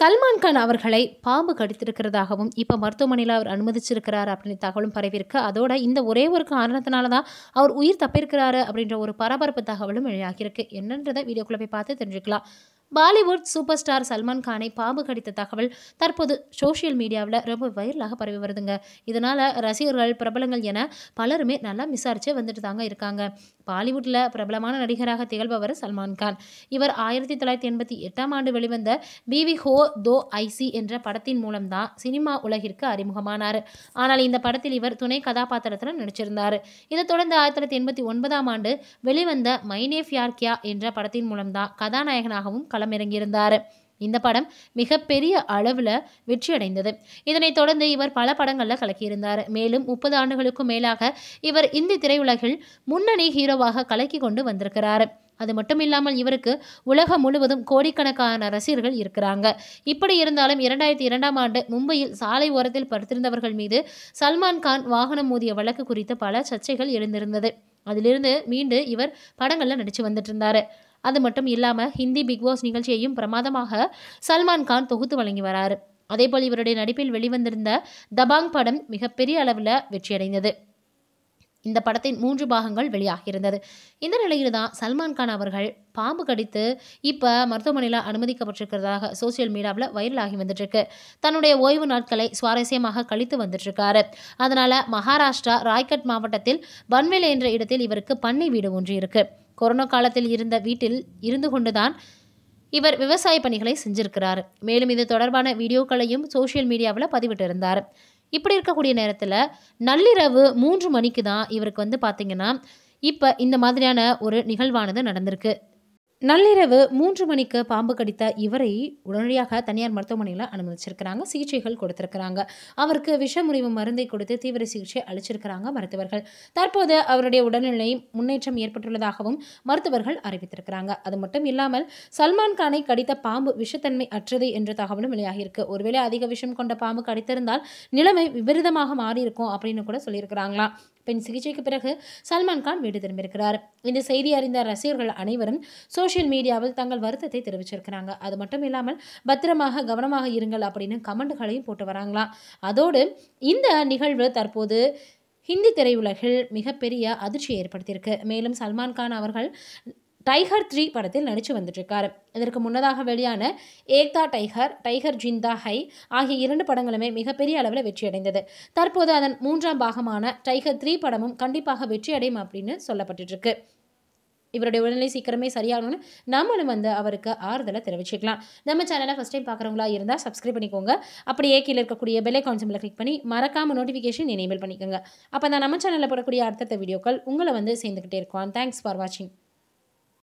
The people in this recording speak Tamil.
சல்மான் கான் அவர்களை பாம்பு கடித்திருக்கிறதாகவும் இப்போ மருத்துவமனையில் அவர் அனுமதிச்சிருக்கிறார் அப்படின்னு தகவலும் பரவியிருக்கு அதோட இந்த ஒரே ஒரு காரணத்தினால தான் அவர் உயிர் தப்பிருக்கிறாரு அப்படின்ற ஒரு பரபரப்பு தகவலும் வெளியாகியிருக்கு என்னன்றதை வீடியோக்குள்ளே போய் பார்த்து தெரிஞ்சுக்கலாம் பாலிவுட் சூப்பர் ஸ்டார் சல்மான் கானை பாம்பு கடித்த தகவல் தற்போது சோஷியல் மீடியாவில் ரொம்ப வைரலாக பரவி வருதுங்க இதனால் ரசிகர்கள் பிரபலங்கள் என பலருமே நல்லா விசாரிச்சு வந்துட்டு தாங்க இருக்காங்க பாலிவுட்டில் பிரபலமான நடிகராக திகழ்பவர் சல்மான் கான் இவர் ஆயிரத்தி தொள்ளாயிரத்தி எண்பத்தி எட்டாம் ஆண்டு வெளிவந்த பிவி ஹோ தோ ஐசி என்ற படத்தின் மூலம்தான் சினிமா உலகிற்கு அறிமுகமானார் ஆனால் இந்த படத்தில் இவர் துணை கதாபாத்திரத்தில் நடிச்சிருந்தார் இதைத் தொடர்ந்து ஆயிரத்தி தொள்ளாயிரத்தி எண்பத்தி ஒன்பதாம் ஆண்டு வெளிவந்த மைனேஃப் யார் கியா என்ற படத்தின் மூலம்தான் கதாநாயகனாகவும் கல களமிறங்கியிருந்தார் இந்த படம் மிகப்பெரிய அளவில் வெற்றியடைந்தது இதனைத் தொடர்ந்து இவர் பல படங்களில் கலக்கியிருந்தார் மேலும் முப்பது ஆண்டுகளுக்கும் மேலாக இவர் இந்தி திரையுலகில் முன்னணி ஹீரோவாக கலக்கி கொண்டு வந்திருக்கிறார் அது மட்டும் இல்லாமல் இவருக்கு உலகம் முழுவதும் கோடிக்கணக்கான ரசிகர்கள் இருக்கிறாங்க இப்படி இருந்தாலும் இரண்டாயிரத்தி இரண்டாம் ஆண்டு மும்பையில் சாலை ஓரத்தில் படுத்திருந்தவர்கள் மீது சல்மான் கான் வாகனம் மோதிய வழக்கு குறித்து பல சர்ச்சைகள் எழுந்திருந்தது அதிலிருந்து மீண்டு இவர் படங்களில் நடித்து வந்துட்டு இருந்தார் அது மட்டும் இல்லாமல் ஹிந்தி பிக் பாஸ் நிகழ்ச்சியையும் பிரமாதமாக சல்மான் கான் தொகுத்து வழங்கி வராரு அதேபோல் இவருடைய நடிப்பில் வெளிவந்திருந்த தபாங் படம் மிகப்பெரிய அளவில் வெற்றியடைந்தது இந்த படத்தின் மூன்று பாகங்கள் வெளியாகியிருந்தது இந்த நிலையில் தான் சல்மான் கான் அவர்கள் பாம்பு கடித்து இப்போ மருத்துவமனையில் அனுமதிக்கப்பட்டிருக்கிறதாக சோசியல் மீடியாவில் வைரல் ஆகி வந்துட்டுருக்கு தன்னுடைய ஓய்வு நாட்களை சுவாரஸ்யமாக கழித்து வந்துட்டுருக்காரு அதனால் மகாராஷ்டிரா ராய்கட் மாவட்டத்தில் பன்வேல் என்ற இடத்தில் இவருக்கு பண்ணை வீடு ஒன்று இருக்குது கொரோனா காலத்தில் இருந்த வீட்டில் இருந்து கொண்டுதான் இவர் விவசாய பணிகளை செஞ்சிருக்கிறார் மேலும் இது தொடர்பான வீடியோக்களையும் சோசியல் மீடியாவில் பதிவிட்டிருந்தார் இப்படி இருக்கக்கூடிய நேரத்தில் நள்ளிரவு மூன்று மணிக்கு தான் இவருக்கு வந்து பார்த்திங்கன்னா இப்போ இந்த மாதிரியான ஒரு நிகழ்வானது நடந்திருக்கு நள்ளிரவு மூன்று மணிக்கு பாம்பு கடித்த இவரை உடனடியாக தனியார் மருத்துவமனையில் அனுமதிச்சிருக்கிறாங்க சிகிச்சைகள் கொடுத்திருக்கிறாங்க அவருக்கு விஷமுறிவு மருந்தை கொடுத்து தீவிர சிகிச்சை அளிச்சிருக்கிறாங்க மருத்துவர்கள் தற்போது அவருடைய உடல்நிலை முன்னேற்றம் ஏற்பட்டுள்ளதாகவும் மருத்துவர்கள் அறிவித்திருக்கிறாங்க அது மட்டும் இல்லாமல் சல்மான் கானை கடித்த பாம்பு விஷத்தன்மை அற்றது என்ற தகவலும் வெளியாகியிருக்கு ஒருவேளை அதிக விஷம் கொண்ட பாம்பு கடித்திருந்தால் நிலைமை விபரீதமாக மாறியிருக்கும் அப்படின்னு கூட சொல்லியிருக்கிறாங்களாம் பெண் சிகிச்சைக்கு பிறகு சல்மான் கான் வீடு திரும்பியிருக்கிறார் இந்த செய்தி அறிந்த ரசிகர்கள் அனைவரும் சோசியல் மீடியாவில் தங்கள் வருத்தத்தை தெரிவிச்சிருக்கிறாங்க அது மட்டும் இல்லாமல் பத்திரமாக கவனமாக இருங்கள் அப்படின்னு கமெண்ட்களையும் போட்டு வராங்களாம் அதோடு இந்த நிகழ்வு தற்போது ஹிந்தி திரையுலகில் மிகப்பெரிய அதிர்ச்சியை ஏற்படுத்தியிருக்கு மேலும் சல்மான் கான் அவர்கள் டைகர் த்ரீ படத்தில் நடித்து வந்துட்டுருக்காரு இதற்கு முன்னதாக வெளியான Ekta tiger tiger Zinta high ஆகிய இரண்டு படங்களுமே மிகப்பெரிய அளவில் வெற்றியடைந்தது தற்போது அதன் மூன்றாம் பாகமான டைகர் த்ரீ படமும் கண்டிப்பாக வெற்றியடையும் அப்படின்னு சொல்லப்பட்டுருக்கு இவருடைய உடல்நிலை சீக்கிரமே சரியாகணும்னு நம்மளும் வந்து அவருக்கு ஆறுதலை தெரிவிச்சுக்கலாம் நம்ம சேனலை ஃபஸ்ட் டைம் பார்க்குறவங்களா இருந்தால் சப்ஸ்கிரைப் பண்ணிக்கோங்க அப்படியே கீழே இருக்கக்கூடிய பெல் ஐக்கான் கிளிக் பண்ணி மறக்காமல் நோட்டிஃபிகேஷன் எனேபிள் பண்ணிக்கோங்க அப்போ தான் நம்ம சேனலில் போடக்கூடிய அடுத்தடுத்த வீடியோக்கள் உங்களை வந்து சேர்ந்துக்கிட்டே இருக்கும் தேங்க்ஸ் ஃபார் வாட்சிங்